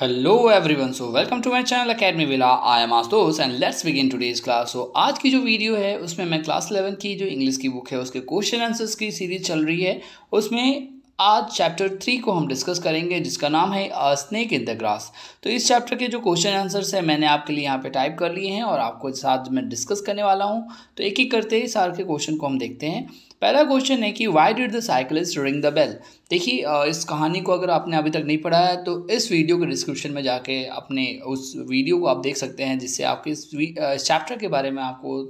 Hello everyone so welcome to my channel academy villa I am आस्तोस and let's begin today's class so आज की जो video है उसमें मैं क्लास 11 की जो इंग्लिश की बुक है उसके क्वेश्चन आंसर्स की सीरीज चल रही है उसमें आज चैप्टर थ्री को हम डिस्कस करेंगे जिसका नाम है a snake in the grass तो इस चैप्टर के जो क्वेश्चन आंसर्स हैं मैंने आपके लिए यहाँ पे टाइप कर लिए हैं और आपको साथ मैं डिस्कस करने वाला हूँ तो एक ही करते ही सार के क्वेश्चन को हम देखते हैं पहला क्वेश्चन है कि why did the cyclist ring the bell देखिए इस कहानी को अगर आपने अभी तक नहीं पढ़ा है तो इस वीडियो के डिस्क्रिप्शन में जाके अपने उस वीडियो को आप देख सकते हैं जिससे आपके इस चैप्टर के बारे में आपको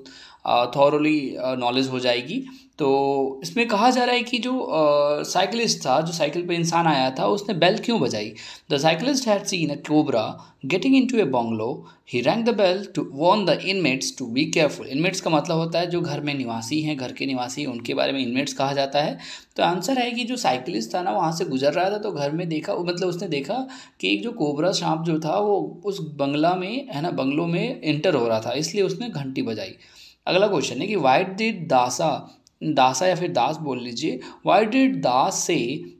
थॉरली नॉलेज हो जाएगी तो इसमें कहा जा रहा है कि जो साइकिलिस्ट था जो साइकिल पर इंसान आया था उसने बेल क्यों बजाई the cyclist had seen a cobra getting into a bungalow he rang the bell to warn the inmates to be careful inmates का मतलब होता है जो घर में निवासी हैं घर के निवासी उनके बारे में इनमेट्स कहा जाता है तो आंसर है कि जो साइकिलिस्ट था ना वहाँ से गुजर रहा था तो घर में देखा मतलब उसने देखा कि एक जो कोबरा सांप जो था वो उस बंगला में है ना बंगलों में इंटर हो रहा था इसलिए उसने घंटी बजाई अगला क्वेश्चन है कि वाइट डिड दासा दासा या फिर दास बोल लीजिए वाई डिड दास से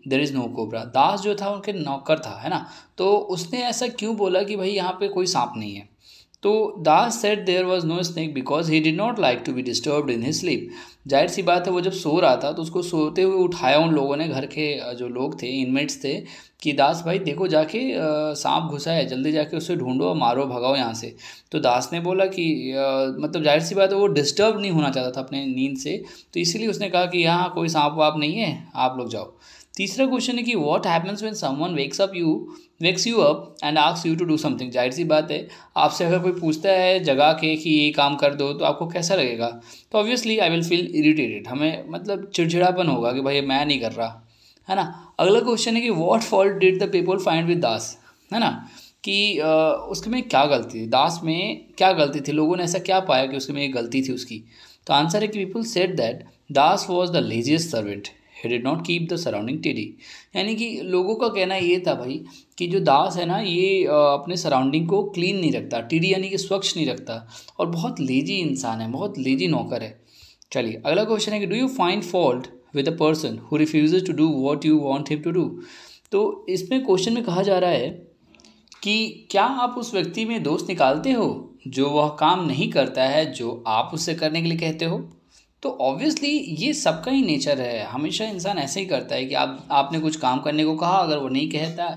देर इज़ नो कोबरा दास जो था उनके नौकर था है ना तो उसने ऐसा क्यों बोला कि भाई यहाँ पे कोई सांप नहीं है तो Das said there was no snake because he did not like to be disturb in his sleep जाहिर सी बात है वो जब सो रहा था तो उसको सोते हुए उठाया उन लोगों ने घर के जो लोग थे इनमेट्स थे कि दास भाई देखो जाके सांप घुसा है जल्दी जाके उसे ढूंढो और मारो भगाओ यहाँ से तो दास ने बोला कि आ, मतलब जाहिर सी बात है वो डिस्टर्ब नहीं होना चाहता था अपने नींद से तो इसीलिए उसने कहा कि यहाँ कोई सांप वाप नहीं है आप लोग जाओ तीसरा क्वेश्चन है कि what happens when someone wakes up you wakes you up and asks you to do something जाहिर सी बात है आपसे अगर कोई पूछता है जगा के कि ये काम कर दो तो आपको कैसा लगेगा तो obviously I will feel irritated हमें मतलब चिड़चिड़ापन होगा कि भाई मैं नहीं कर रहा है ना अगला क्वेश्चन है कि what fault did the people find with Das है ना कि उसमें क्या गलती थी दास में क्या गलती थी लोगों ने ऐसा क्या पाया कि उसमें एक गलती थी उसकी तो आंसर है कि people said that Das was the laziest servant he did not keep the surrounding डी यानी कि लोगों का कहना ये था भाई कि जो दास है ना ये अपने सराउंडिंग को क्लीन नहीं रखता डी यानी कि स्वच्छ नहीं रखता और बहुत लेजी इंसान है बहुत लेजी नौकर है चलिए अगला क्वेश्चन है कि do you find fault with a person who refuse to do what you want him to do तो इसमें क्वेश्चन में कहा जा रहा है कि क्या आप उस व्यक्ति में दोस्त निकालते हो जो वह काम नहीं करता है जो आप उससे करने के लिए कहते हो तो ऑब्वियसली ये सबका ही नेचर है हमेशा इंसान ऐसे ही करता है कि आप आपने कुछ काम करने को कहा अगर वो नहीं कहता है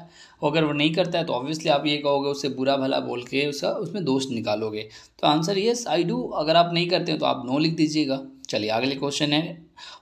अगर वो नहीं करता है तो ऑब्वियसली आप ये कहोगे उससे बुरा भला बोल के उसका उसमें दोष निकालोगे तो आंसर येस आई डू अगर आप नहीं करते हैं तो आप नो लिख दीजिएगा चलिए अगले क्वेश्चन है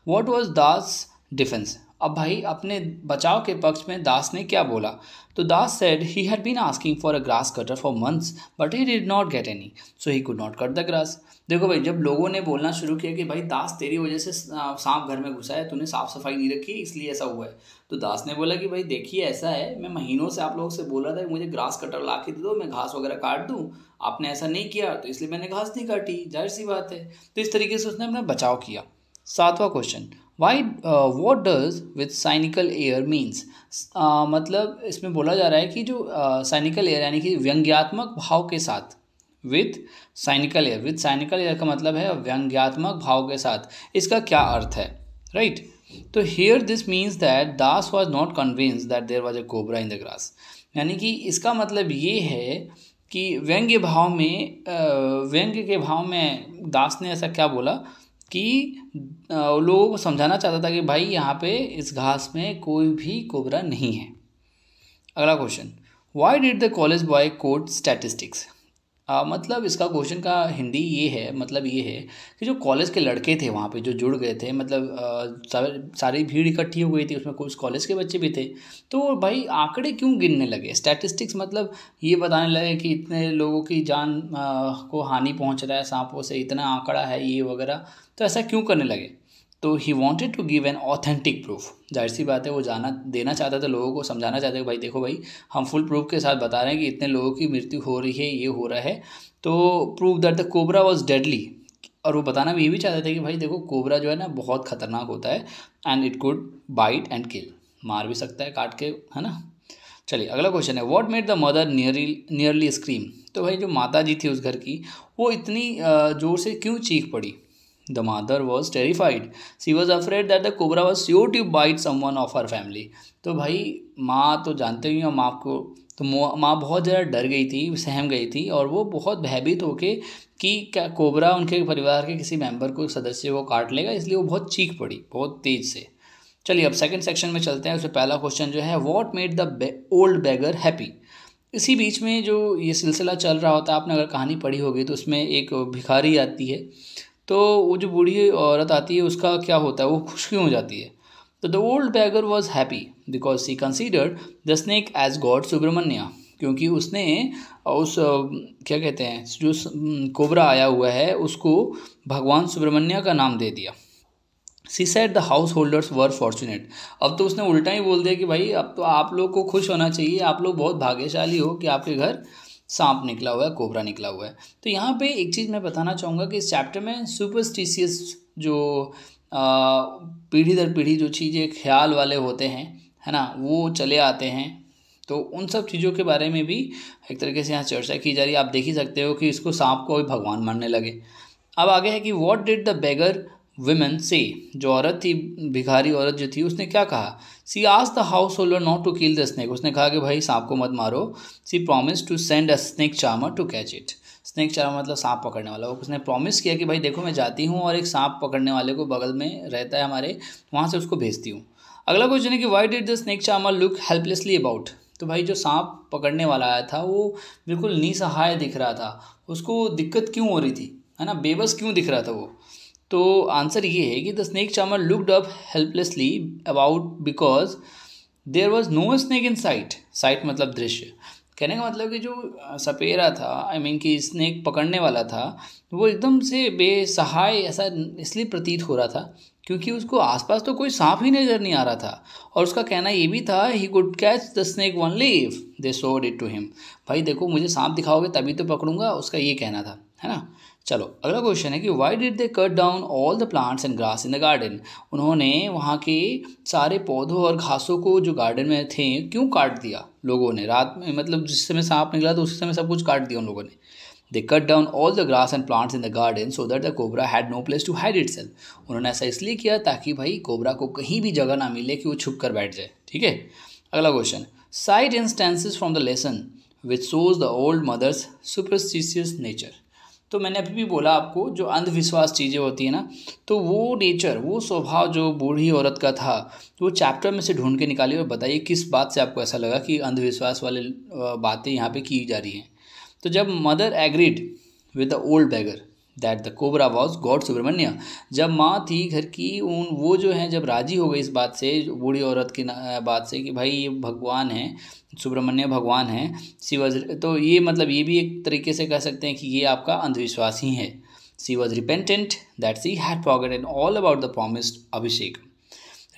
वॉट वॉज दास डिफेंस अब भाई अपने बचाव के पक्ष में दास ने क्या बोला तो Das said he had been asking for a grass cutter for months but he did not get any so he could not cut the grass देखो भाई जब लोगों ने बोलना शुरू किया कि भाई दास तेरी वजह से सांप घर में घुसा है तूने साफ सफाई नहीं रखी इसलिए ऐसा हुआ है तो दास ने बोला कि भाई देखिए ऐसा है मैं महीनों से आप लोगों से बोल रहा था कि मुझे ग्रास कटर ला के दे दो मैं घास वगैरह काट दूँ आपने ऐसा नहीं किया तो इसलिए मैंने घास नहीं काटी जाहिर सी बात है तो इस तरीके से उसने अपना बचाव किया सातवां question why what does with cynical air means मतलब इसमें बोला जा रहा है कि जो साइनिकल uh, एयर यानी कि व्यंग्यात्मक भाव के साथ with cynical air with cynical air का मतलब है व्यंग्यात्मक भाव के साथ इसका क्या अर्थ है राइट right? तो here this means that Das was not convince that there was a cobra in the grass यानी कि इसका मतलब ये है कि व्यंग्य भाव में uh, व्यंग्य के भाव में दास ने ऐसा क्या बोला कि लोगों को समझाना चाहता था कि भाई यहाँ पे इस घास में कोई भी कोबरा नहीं है अगला question why did the college boy quote statistics आ, मतलब इसका क्वेश्चन का हिंदी ये है मतलब ये है कि जो कॉलेज के लड़के थे वहाँ पे जो जुड़ गए थे मतलब आ, सारी भीड़ इकट्ठी हो गई थी उसमें कुछ कॉलेज के बच्चे भी थे तो भाई आंकड़े क्यों गिनने लगे स्टैटिस्टिक्स मतलब ये बताने लगे कि इतने लोगों की जान आ, को हानि पहुँच रहा है सांपों से इतना आंकड़ा है ये वगैरह तो ऐसा क्यों करने लगे तो he wanted to give an authentic proof जाहिर सी बात है वो जाना देना चाहता था लोगों को समझाना चाहता है भाई देखो भाई हम फुल प्रूफ के साथ बता रहे हैं कि इतने लोगों की मृत्यु हो रही है ये हो रहा है तो proof that the cobra was deadly और वो बताना भी ये भी चाहते थे कि भाई देखो कोबरा जो है ना बहुत खतरनाक होता है and it could bite and kill मार भी सकता है काट के है ना चलिए अगला क्वेश्चन है what made the mother nearly nearly scream तो भाई जो माता जी थी उस घर की वो इतनी ज़ोर से क्यों चीख पड़ी The mother was terrified. She was afraid that the cobra was sure to bite someone of her family. तो भाई माँ तो जानते ही हो माँ को तो माँ बहुत ज़्यादा डर गई थी सहम गई थी और वो बहुत भयभीत होके कि क्या कोबरा उनके परिवार के किसी मेंबर को सदस्य को काट लेगा इसलिए वो बहुत चीख पड़ी बहुत तेज़ से चलिए अब सेकंड सेक्शन में चलते हैं उससे पहला क्वेश्चन जो है what made the old beggar happy इसी बीच में जो ये सिलसिला चल रहा होता है आपने अगर कहानी पढ़ी होगी तो उसमें एक भिखारी आती है तो वो जो बूढ़ी औरत आती है उसका क्या होता है वो खुश क्यों हो जाती है तो the old beggar was happy because she considered the snake as god Subramanya क्योंकि उसने उस क्या कहते हैं जो कोबरा आया हुआ है उसको भगवान सुब्रमण्य का नाम दे दिया she said the householders were fortunate अब तो उसने उल्टा ही बोल दिया कि भाई अब तो आप लोग को खुश होना चाहिए आप लोग बहुत भाग्यशाली हो कि आपके घर सांप निकला हुआ है कोबरा निकला हुआ है तो यहाँ पे एक चीज़ मैं बताना चाहूँगा कि इस चैप्टर में सुपरस्टिशियस जो पीढ़ी दर पीढ़ी जो चीज़ें ख्याल वाले होते हैं है ना वो चले आते हैं तो उन सब चीज़ों के बारे में भी एक तरीके से यहाँ चर्चा की जा रही है आप देख ही सकते हो कि इसको सांप को भी भगवान मानने लगे अब आगे है कि what did the beggar women say जो औरत थी भिखारी औरत जो थी उसने क्या कहा सी आज the householder not to kill the snake उसने कहा कि भाई सांप को मत मारो she promise to send a snake charmer to catch it snake charmer मतलब सांप पकड़ने वाला उसने प्रॉमिस किया कि भाई देखो मैं जाती हूँ और एक सांप पकड़ने वाले को बगल में रहता है हमारे वहाँ से उसको भेजती हूँ अगला क्वेश्चन है कि why did the snake charmer look helplessly about तो भाई जो सांप पकड़ने वाला आया था वो बिल्कुल निसहाय दिख रहा था उसको दिक्कत क्यों हो रही थी है ना बेबस क्यों दिख रहा था वो तो आंसर ये है कि the snake charmer looked up helplessly about because there was no snake in sight sight मतलब दृश्य कहने का मतलब कि जो सपेरा था आई I मीन mean कि स्नैक पकड़ने वाला था वो एकदम से बेसहाय ऐसा इसलिए प्रतीत हो रहा था क्योंकि उसको आसपास तो कोई सांप ही नज़र नहीं आ रहा था और उसका कहना ये भी था he could catch the snake when leave they showed it to him भाई देखो मुझे सांप दिखाओगे तभी तो पकड़ूंगा उसका ये कहना था है ना चलो अगला क्वेश्चन है कि why did they cut down all the plants and grass in the garden उन्होंने वहाँ के सारे पौधों और घासों को जो गार्डन में थे क्यों काट दिया लोगों ने रात में मतलब जिस समय सांप निकला तो उसी समय सब कुछ काट दिया उन लोगों ने they cut down all the grass and plants in the garden so that the cobra had no place to hide it उन्होंने ऐसा इसलिए किया ताकि भाई कोबरा को कहीं भी जगह ना मिले कि वो छुप कर बैठ जाए ठीक है अगला question cite instances from the lesson which shows the old mother's superstitious nature तो मैंने अभी भी बोला आपको जो अंधविश्वास चीज़ें होती है ना तो वो नेचर वो स्वभाव जो बूढ़ी औरत का था वो चैप्टर में से ढूंढ के निकाली और बताइए किस बात से आपको ऐसा लगा कि अंधविश्वास वाले बातें यहाँ पे की जा रही हैं तो जब mother agreed with the old beggar that the cobra was god Subramanya जब माँ थी घर की उन वो जो है जब राजी हो गई इस बात से बूढ़ी औरत की बात से कि भाई ये भगवान है सुब्रमण्य भगवान है वॉज तो ये मतलब ये भी एक तरीके से कह सकते हैं कि ये आपका अंधविश्वास ही है she was repentant that she had forgotten all about the promised abhishek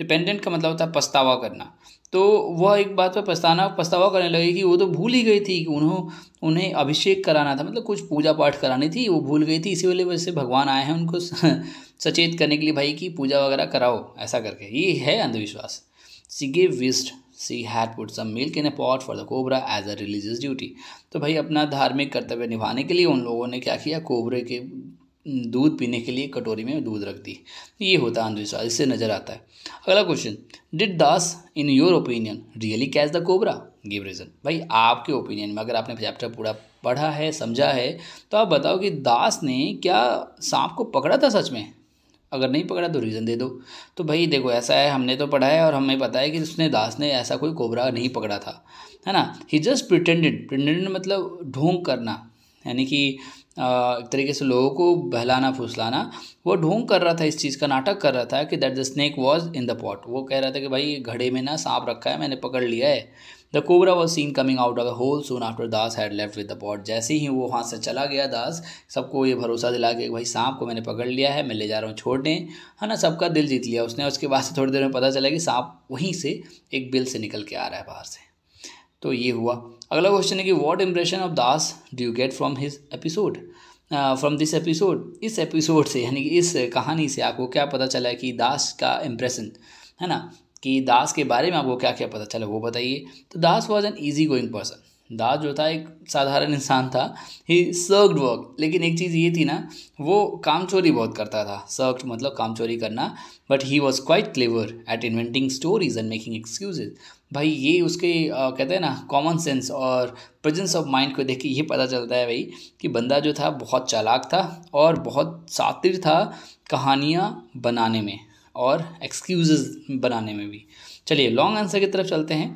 repentant का मतलब होता है पछतावा करना तो वह एक बात पर पछताना पछतावा करने लगे कि वो तो भूल ही गई थी कि उन्होंने उन्हें अभिषेक कराना था मतलब कुछ पूजा पाठ करानी थी वो भूल गई थी इसी वजह से भगवान आए हैं उनको सचेत करने के लिए भाई कि पूजा वगैरह कराओ ऐसा करके ये है अंधविश्वास सी गे विस्ट she had put some milk in a pot for the cobra as a religious duty तो भाई अपना धार्मिक कर्तव्य निभाने के लिए उन लोगों ने क्या किया कोबरे के दूध पीने के लिए कटोरी में दूध रख दी तो ये होता है अंधविश्वास इससे नज़र आता है अगला question did Das in your opinion really catch the cobra give reason भाई आपके ओपिनियन में अगर आपने चैप्टर पूरा पढ़ा है समझा है तो आप बताओ कि दास ने क्या सांप को पकड़ा था सच में अगर नहीं पकड़ा तो रीज़न दे दो तो भाई देखो ऐसा है हमने तो पढ़ा है और हमें पता है कि उसने दास ने ऐसा कोई कोबरा नहीं पकड़ा था है ना ही जस्ट प्रिटेंडेड प्रिटेंडेड मतलब ढोंग करना यानी कि एक तरीके से लोगों को बहलाना फुसलाना वो ढोंग कर रहा था इस चीज़ का नाटक कर रहा था कि that the snake was in the pot वो कह रहा था कि भाई घड़े में ना सांप रखा है मैंने पकड़ लिया है the cobra was seen coming out of the hole soon after Das had left with the pot जैसे ही वो वहाँ से चला गया दास सबको ये भरोसा दिला के भाई सांप को मैंने पकड़ लिया है मैं ले जा रहा हूँ छोड़ने है ना सबका दिल जीत लिया उसने उसके बाद से थोड़ी देर में पता चला कि सांप वहीं से एक बिल से निकल के आ रहा है बाहर से तो ये हुआ अगला क्वेश्चन है कि what impression of Das do you get from his episode from this episode इस एपिसोड से यानी कि इस कहानी से आपको क्या पता चला है कि दास का इम्प्रेशन है ना कि दास के बारे में आपको क्या क्या पता चला वो बताइए तो Das was an easy going person दाद जो था एक साधारण इंसान था ही सर्कड वर्क लेकिन एक चीज़ ये थी ना वो काम चोरी बहुत करता था सर्कड मतलब काम चोरी करना but he was quite clever at inventing stories and making excuses भाई ये उसके आ, कहते हैं ना कॉमन सेंस और प्रेजेंस ऑफ माइंड को देख के ये पता चलता है भाई कि बंदा जो था बहुत चालाक था और बहुत सातिर था कहानियाँ बनाने में और एक्सक्यूज़ बनाने में भी चलिए लॉन्ग आंसर की तरफ चलते हैं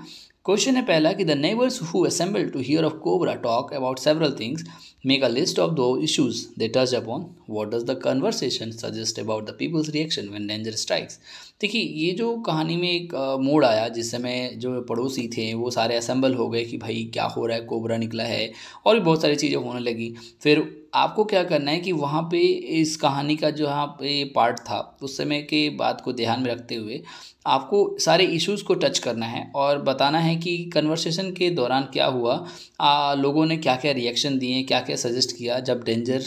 क्वेश्चन है पहला कि the neighbours who assemble to hear of cobra talk about several things Make a list of those issues they touch upon. What does the conversation suggest about the people's reaction when danger strikes? देखिए ये जो कहानी में एक मोड़ आया जिस समय जो पड़ोसी थे वो सारे असम्बल हो गए कि भाई क्या हो रहा है कोबरा निकला है और भी बहुत सारी चीज़ें होने लगी फिर आपको क्या करना है कि वहाँ पे इस कहानी का जो यहाँ पे पार्ट था उस समय के बात को ध्यान में रखते हुए आपको सारे इश्यूज को टच करना है और बताना है कि कन्वर्सेशन के दौरान क्या हुआ आ, लोगों ने क्या क्या रिएक्शन दिए क्या क्या सजेस्ट किया जब डेंजर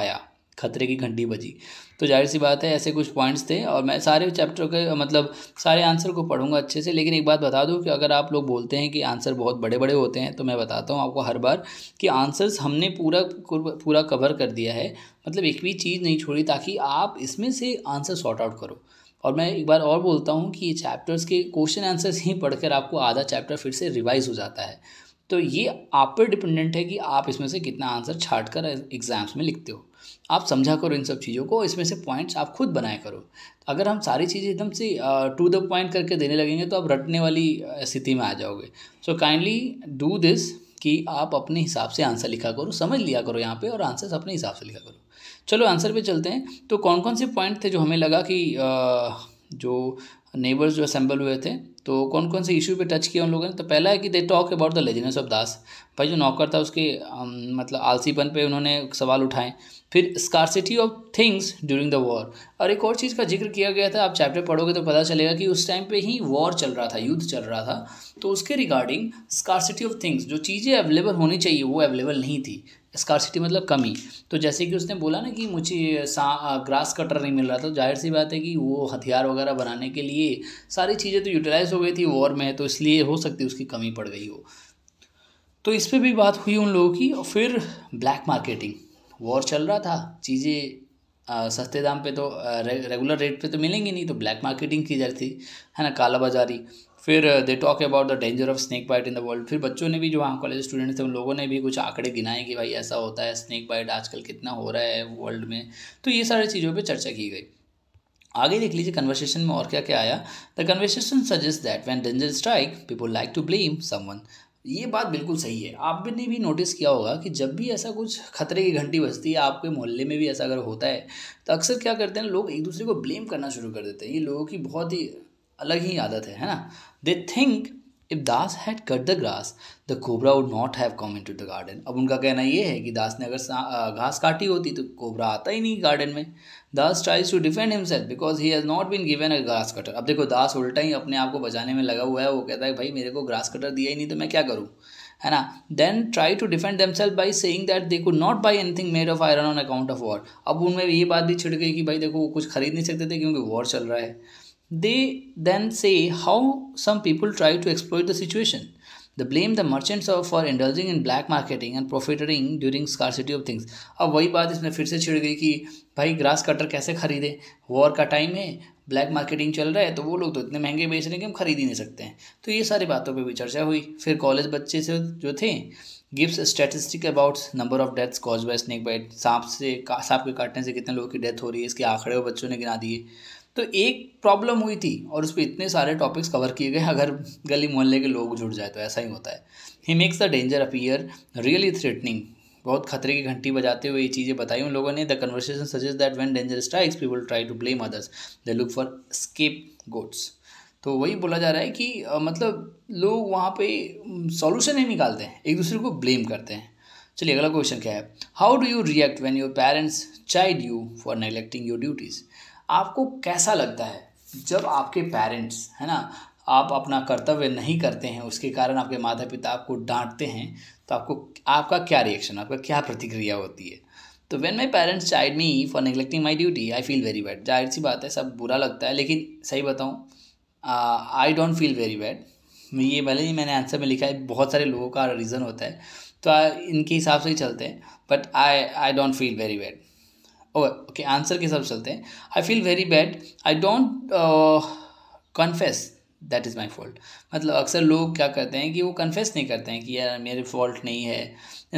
आया खतरे की घंटी बजी तो जाहिर सी बात है ऐसे कुछ पॉइंट्स थे और मैं सारे चैप्टर के मतलब सारे आंसर को पढ़ूंगा अच्छे से लेकिन एक बात बता दूं कि अगर आप लोग बोलते हैं कि आंसर बहुत बड़े बड़े होते हैं तो मैं बताता हूं आपको हर बार कि आंसर्स हमने पूरा पूरा कवर कर दिया है मतलब एक भी चीज़ नहीं छोड़ी ताकि आप इसमें से आंसर सॉर्ट आउट करो और मैं एक बार और बोलता हूँ कि ये चैप्टर्स के क्वेश्चन आंसर्स ही पढ़कर आपको आधा चैप्टर फिर से रिवाइज़ हो जाता है तो ये आप पर डिपेंडेंट है कि आप इसमें से कितना आंसर छाट कर एग्ज़ाम्स में लिखते हो आप समझा करो इन सब चीज़ों को इसमें से पॉइंट्स आप खुद बनाया करो अगर हम सारी चीज़ें एकदम से टू द पॉइंट करके देने लगेंगे तो आप रटने वाली स्थिति में आ जाओगे सो काइंडली डू दिस कि आप अपने हिसाब से आंसर लिखा करो समझ लिया करो यहाँ पे और आंसर्स अपने हिसाब से लिखा करो चलो आंसर पे चलते हैं तो कौन कौन से पॉइंट थे जो हमें लगा कि जो नेबर्स जो असेंबल हुए थे तो कौन कौन से इशू पे टच किया उन लोगों ने तो पहला है कि they talk about the laziness of Das भाई जो नौकर था उसके मतलब आलसीपन पे उन्होंने सवाल उठाए फिर scarcity of things during the war और एक और चीज़ का जिक्र किया गया था आप चैप्टर पढ़ोगे तो पता चलेगा कि उस टाइम पे ही वॉर चल रहा था युद्ध चल रहा था तो उसके रिगार्डिंग स्कारसिटी ऑफ थिंग्स जो चीज़ें अवेलेबल होनी चाहिए वो अवेलेबल नहीं थी स्कारसिटी मतलब कमी तो जैसे कि उसने बोला ना कि मुझे सा ग्रास कटर नहीं मिल रहा था तो जाहिर सी बात है कि वो हथियार वगैरह बनाने के लिए सारी चीज़ें तो यूटिलाइज हो गई थी वॉर में तो इसलिए हो सकती उसकी कमी पड़ गई हो तो इस पर भी बात हुई उन लोगों की और फिर ब्लैक मार्केटिंग वॉर चल रहा था चीज़ें सस्ते दाम पे तो रे, रेगुलर रेट पे तो मिलेंगी नहीं तो ब्लैक मार्केटिंग की जाती है ना काला बाजारी फिर they talk about the danger of snake bite in the world फिर बच्चों ने भी जो वहाँ कॉलेज स्टूडेंट्स थे उन लोगों ने भी कुछ आंकड़े गिनाए कि भाई ऐसा होता है स्नैक बाइट आजकल कितना हो रहा है वर्ल्ड में तो ये सारी चीज़ों पर चर्चा की गई आगे देख लीजिए कन्वर्सेशन में और क्या क्या आया the conversation suggest that when danger strike people like to blame someone ये बात बिल्कुल सही है आपने भी नोटिस किया होगा कि जब भी ऐसा कुछ खतरे की घंटी बजती है आपके मोहल्ले में भी ऐसा अगर होता है तो अक्सर क्या करते हैं लोग एक दूसरे को ब्लेम करना शुरू कर देते हैं ये लोगों की बहुत ही अलग ही आदत है है ना they think if Das had cut the grass the cobra would not have come into the garden अब उनका कहना ये है कि दास ने अगर घास काटी होती तो कोबरा आता ही नहीं गार्डन में Das tries to defend himself because he has not been given a grass cutter अब देखो दास उल्टा ही अपने आप को बचाने में लगा हुआ है वो कहता है भाई मेरे को ग्रास कटर दिया ही नहीं तो मैं क्या करूँ है ना then try to defend themselves by saying that they could not buy anything made of iron on account of war अब उनमें ये बात भी छिड़ गई कि भाई देखो वो कुछ खरीद नहीं सकते थे क्योंकि वॉर चल रहा है They then say how some people try to exploit the situation. They blame the merchants for indulging in black marketing and profiteering during scarcity of things. अब वही बात इसमें फिर से छिड़ गई कि भाई ग्रास कटर कैसे खरीदे वॉर का टाइम है ब्लैक मार्केटिंग चल रहा है तो वो लोग तो इतने महंगे बेच रहे हैं कि हम खरीद ही नहीं सकते हैं तो ये सारी बातों पे भी चर्चा हुई फिर कॉलेज बच्चे से जो थे gives statistic about number of deaths cause by snake bite सांप से सांप के काटने से कितने लोगों की डेथ हो रही है इसके आंकड़े बच्चों ने गिना दिए तो एक प्रॉब्लम हुई थी और उस पर इतने सारे टॉपिक्स कवर किए गए अगर गली मोहल्ले के लोग जुड़ जाए तो ऐसा ही होता है he makes the danger appear really threatening बहुत खतरे की घंटी बजाते हुए ये चीज़ें बताई उन लोगों ने the conversation suggest that when danger strikes people try to blame others they look for scapegoats तो वही बोला जा रहा है कि मतलब लोग वहाँ पे सॉल्यूशन नहीं निकालते हैं एक दूसरे को ब्लेम करते हैं चलिए अगला क्वेश्चन क्या है how do you react when your parents chide you for neglecting your duties आपको कैसा लगता है जब आपके पेरेंट्स है ना आप अपना कर्तव्य नहीं करते हैं उसके कारण आपके माता पिता आपको डांटते हैं तो आपको आपका क्या रिएक्शन आपका क्या प्रतिक्रिया होती है तो when my parents chide me for neglecting my duty I feel very bad जाहिर सी बात है सब बुरा लगता है लेकिन सही बताऊँ I don't feel very bad ये भले ही मैंने आंसर में लिखा है बहुत सारे लोगों का रीज़न होता है तो इनके हिसाब से ही चलते हैं but I I don't feel very bad okay oh, answer के हिसाब से चलते हैं I feel very bad I don't confess that is my fault मतलब अक्सर लोग क्या करते हैं कि वो कन्फेस नहीं करते हैं कि यार मेरे फॉल्ट नहीं है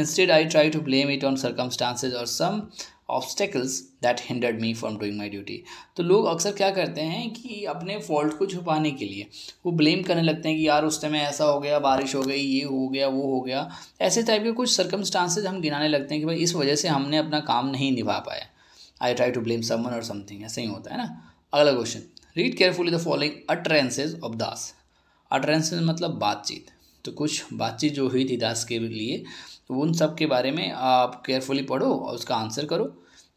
instead I try to blame it on circumstances और some obstacles that hindered me from doing my duty तो लोग अक्सर क्या करते हैं कि अपने फॉल्ट को छुपाने के लिए वो ब्लेम करने लगते हैं कि यार उस समय ऐसा हो गया बारिश हो गई ये हो गया वो हो गया ऐसे टाइप के कुछ सर्कमस्टांसिस हम गिनाने लगते हैं कि भाई इस वजह से हमने अपना काम नहीं निभा पाया I try to blame someone और समथिंग ऐसे ही होता है ना अगला question read carefully the following utterances of Das utterances मतलब बातचीत तो कुछ बातचीत जो हुई थी दास के लिए तो उन सब के बारे में आप केयरफुली पढ़ो और उसका आंसर करो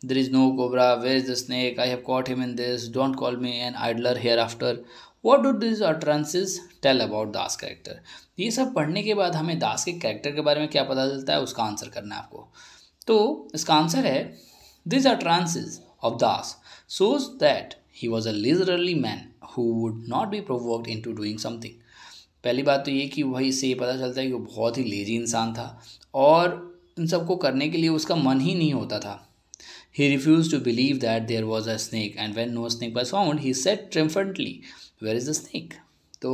there is no cobra where is the snake I have caught him in this don't call me an idler hereafter what do these utterances tell about Das character ये सब पढ़ने के बाद हमें दास के कैरेक्टर के बारे में क्या पता चलता है उसका आंसर करना है आपको तो इसका आंसर है These utterances of Das shows that he was a leisurely man who would not be provoked into doing something. पहली बात तो ये कि वही से ये पता चलता है कि वो बहुत ही लेजी इंसान था और इन सबको करने के लिए उसका मन ही नहीं होता था He refused to believe that there was a snake, and when no snake was found, he said triumphantly, "Where is the snake?" तो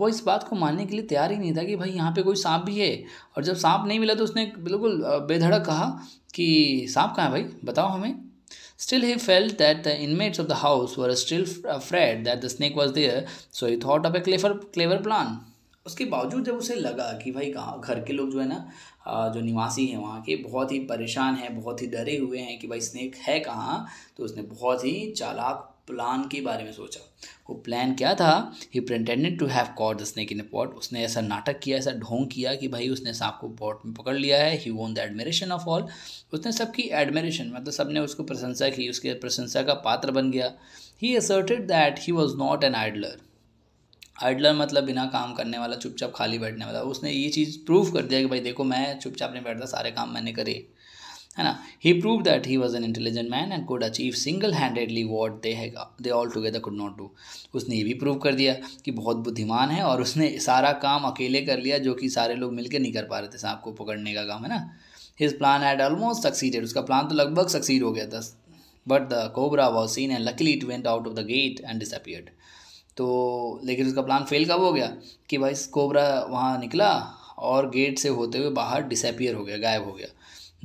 वो इस बात को मानने के लिए तैयार ही नहीं था कि भाई यहाँ पे कोई सांप भी है और जब सांप नहीं मिला तो उसने बिल्कुल बेधड़क कहा कि सांप कहाँ है भाई बताओ हमें still he felt that the inmates of the house were still afraid that the snake was there so he thought of a clever clever plan उसके बावजूद जब उसे लगा कि भाई कहाँ घर के लोग जो है ना जो निवासी हैं वहाँ के बहुत ही परेशान हैं बहुत ही डरे हुए हैं कि भाई स्नेक है कहाँ तो उसने बहुत ही चालाक प्लान के बारे में सोचा वो प्लान क्या था he pretended to have caught the snake in pot उसने ऐसा नाटक किया ऐसा ढोंग किया कि भाई उसने सांप को पॉट में पकड़ लिया है ही वोन द एडमिरेशन ऑफ ऑल उसने सबकी एडमिरेशन मतलब सबने उसको प्रशंसा की उसके प्रशंसा का पात्र बन गया he asserted that he was not an idler idler मतलब बिना काम करने वाला चुपचाप खाली बैठने वाला उसने ये चीज़ प्रूव कर दिया कि भाई देखो मैं चुपचाप नहीं बैठता सारे काम मैंने करे है ना he proved that he was an intelligent man and could achieve single handedly what they है they all together could not do उसने ये भी प्रूव कर दिया कि बहुत बुद्धिमान है और उसने सारा काम अकेले कर लिया जो कि सारे लोग मिलकर नहीं कर पा रहे थे सांप को पकड़ने का काम है ना his plan had almost succeeded उसका प्लान तो लगभग सक्सीड हो गया था but the cobra was seen and luckily it went out of the gate and disappeared तो लेकिन उसका प्लान फेल कब हो गया कि भाई कोबरा वहाँ निकला और गेट से होते हुए बाहर डिसअपियर हो गया गायब हो गया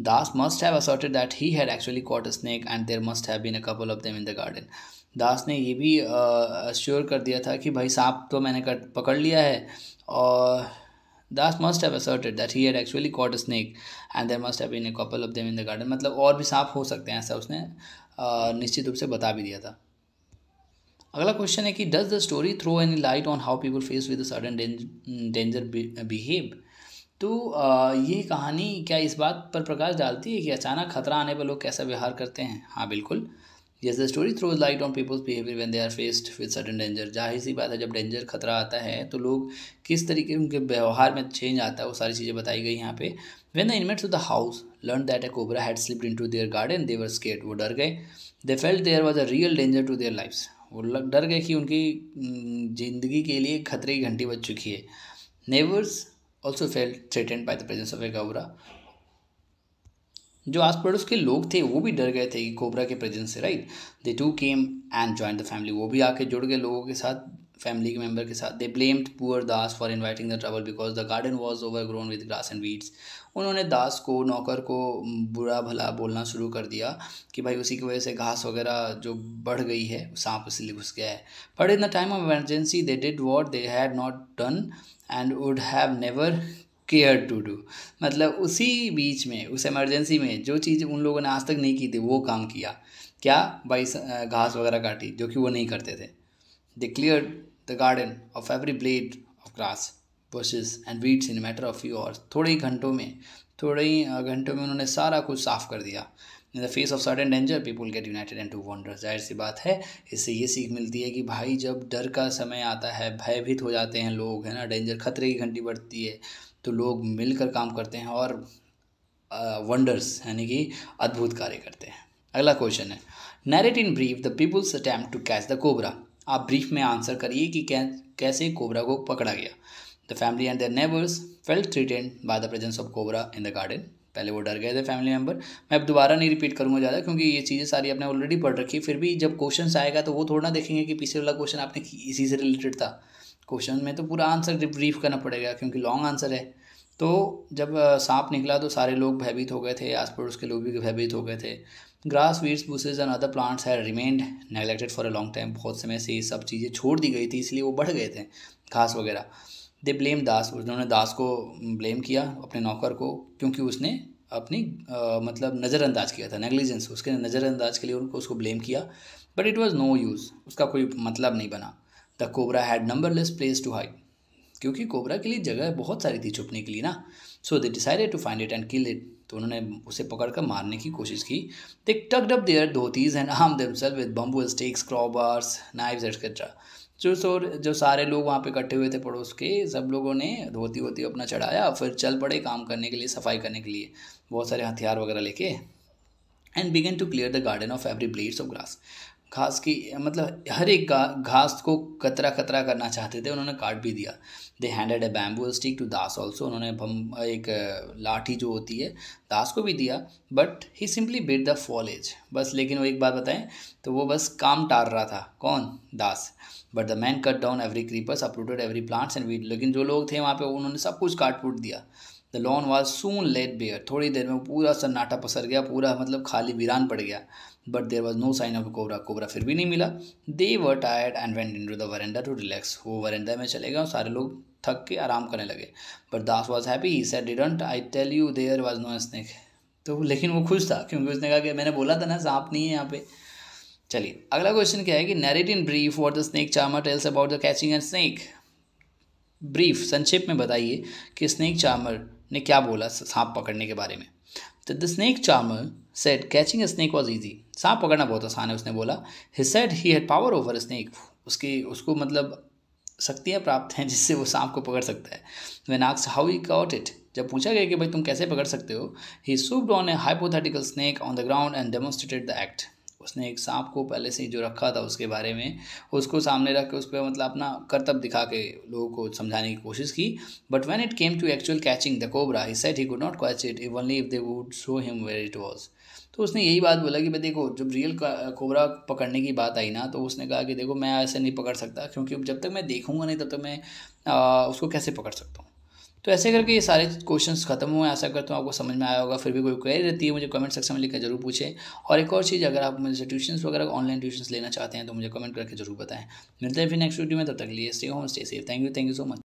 Das must have asserted that he had actually caught a snake and there must have been a couple of them in the garden. दास ने ये भी श्योर कर दिया था कि भाई सांप तो मैंने कर, पकड़ लिया है और Das must have asserted that he had actually caught a snake and there must have been a couple of them in the garden मतलब और भी सांप हो सकते हैं ऐसा उसने निश्चित रूप से बता भी दिया था अगला क्वेश्चन है कि does the story throw any light on how people face with sudden danger behave तो ये कहानी क्या इस बात पर प्रकाश डालती है कि अचानक खतरा आने पर लोग कैसा व्यवहार करते हैं हाँ बिल्कुल the story throws light on people's behaviour when they are faced with sudden danger जाहिर सी बात है जब डेंजर खतरा आता है तो लोग किस तरीके उनके व्यवहार में चेंज आता है वो सारी चीज़ें बताई गई यहाँ पे when the inmates of the house learn that a cobra had slipped into their garden they were scared वो डर गए they felt there was a real danger to their lives वो डर गए कि उनकी ज़िंदगी के लिए खतरे की घंटी बज चुकी है neighbours also felt threatened by the presence of a cobra जो आस पड़ोस के लोग थे वो भी डर गए थे कि कोबरा के प्रेजेंस से right they too came and join the family वो भी आके जुड़ गए लोगों के साथ फैमिली के मेंबर के साथ they blamed poor Das for inviting the trouble because the garden was overgrown with grass and weeds उन्होंने दास को नौकर को बुरा भला बोलना शुरू कर दिया कि भाई उसी की वजह से घास वगैरह जो बढ़ गई है सांप इसलिए घुस गया है but in the time of emergency they did what they had not done and would have never care to do मतलब उसी बीच में उस एमरजेंसी में जो चीज़ उन लोगों ने आज तक नहीं की थी वो काम किया क्या बाई घास वगैरह काटी जो कि वो नहीं करते थे they clear the garden of every blade of grass bushes and weeds in matter of you और थोड़े ही घंटों में थोड़े ही घंटों में उन्होंने सारा कुछ साफ़ कर दिया in the face of sudden danger people get united and to wonder जाहिर सी बात है इससे ये सीख मिलती है कि भाई जब डर का समय आता है भयभीत हो जाते हैं लोग है ना डेंजर खतरे की घंटी बढ़ती है तो लोग मिलकर काम करते हैं और वंडर्स यानी कि अद्भुत कार्य करते हैं अगला क्वेश्चन है narrate in brief the people's attempt to catch the cobra आप ब्रीफ में आंसर करिए कि कैसे कोबरा को पकड़ा गया the family and their neighbours felt threatened by the presence of cobra in the garden पहले वो डर गए थे फैमिली मेम्बर मैं अब दोबारा नहीं रिपीट करूँगा ज़्यादा क्योंकि ये चीज़ें सारी आपने ऑलरेडी पढ़ रखी फिर भी जब क्वेश्चन आएगा तो वो थोड़ा देखेंगे कि पीछे वाला क्वेश्चन आपने इसी से रिलेटेड था क्वेश्चन में तो पूरा आंसर ब्रीफ करना पड़ेगा क्योंकि लॉन्ग आंसर है तो जब सांप निकला तो सारे लोग भयभीत हो गए थे आस पड़ोस के लोग भी भयभीत हो गए थे grass weeds bushes and other plants had remained neglected for a long time बहुत समय से ये सब चीज़ें छोड़ दी गई थी इसलिए वो बढ़ गए थे घास वगैरह दे ब्लेम दास उन्होंने दास को ब्लेम किया अपने नौकर को क्योंकि उसने अपनी आ, मतलब नज़रअंदाज किया था नेग्लिजेंस उसके नज़रअंदाज के लिए उनको उसको ब्लेम किया but it was no use उसका कोई मतलब नहीं बना the cobra had numberless place to hide क्योंकि कोबरा के लिए जगह बहुत सारी थी छुपने के लिए ना so they decided to find it and kill it तो उन्होंने उसे पकड़ कर मारने की कोशिश की they tucked up their dhotis and arm themselves with bamboo sticks crowbars knives etcetera जो सो जो सारे लोग वहाँ पे इकट्ठे हुए थे पड़ोस के सब लोगों ने धोती वोती अपना चढ़ाया फिर चल पड़े काम करने के लिए सफाई करने के लिए बहुत सारे हथियार वगैरह लेके and began to clear the garden of every blades of grass घास की मतलब हर एक घास को कतरा कतरा करना चाहते थे उन्होंने काट भी दिया they handed a bamboo stick to Das also उन्होंने एक लाठी जो होती है दास को भी दिया but he simply beat the foliage बस लेकिन वो एक बात बताएं तो वो बस काम टार रहा था कौन Das but the man cut down every creepers uprooted every plants and weed लेकिन जो लोग थे वहाँ पे उन्होंने सब कुछ काट फूट दिया the lawn was soon laid bare थोड़ी देर में पूरा सन्नाटा पसर गया पूरा मतलब खाली वीरान पड़ गया but there was no sign of cobra cobra फिर भी नहीं मिला they were tired and went into the verandah to relax वो वरेंडा में चले गए सारे लोग थक के आराम करने लगे but Das was happy he said didn't I tell you there was no snake तो लेकिन वो खुश था क्योंकि उसने कहा कि मैंने बोला था ना सांप नहीं है यहाँ पे चलिए अगला क्वेश्चन क्या है कि narrate in brief what the snake charmer tells about the catching and snake brief संक्षेप में बताइए कि स्नेक चार्मर ने क्या बोला सांप पकड़ने के बारे में तो the snake charmer said catching a snake was easy सांप पकड़ना बहुत आसान है उसने बोला he said he had power over snake उसकी उसको मतलब शक्तियाँ प्राप्त हैं जिससे वो सांप को पकड़ सकता है वेन आक्स हाउ ई कॉट इट जब पूछा गया कि भाई तुम कैसे पकड़ सकते हो he swooped on a hypothetical snake on the ground and demonstrated the act उसने एक सांप को पहले से ही जो रखा था उसके बारे में उसको सामने रख के उस पर मतलब अपना कर्तव्य दिखा के लोगों को समझाने की कोशिश की but when it came to actual catching the cobra he said he could not catch it even only if they would show him where it was तो उसने यही बात बोला कि भाई देखो जब रियल कोबरा पकड़ने की बात आई ना तो उसने कहा कि देखो मैं ऐसे नहीं पकड़ सकता क्योंकि जब तक मैं देखूंगा नहीं तब तक मैं आ, उसको कैसे पकड़ सकता हूँ तो ऐसे करके ये सारे क्वेश्चन खत्म हुए ऐसा करता हूँ आपको समझ में आया होगा फिर भी कोई क्वेरी रहती है मुझे कमेंट सेक्शन में लिखकर जरूर पूछें और एक और चीज़ अगर आप मुझे ट्यूशन वगैरह ऑनलाइन ट्यूशन लेना चाहते हैं तो मुझे कमेंट करके जरूर बताएं मिलते हैं फिर नेक्स्ट वीडियो में तब तक लिए stay home stay safe thank you thank you so much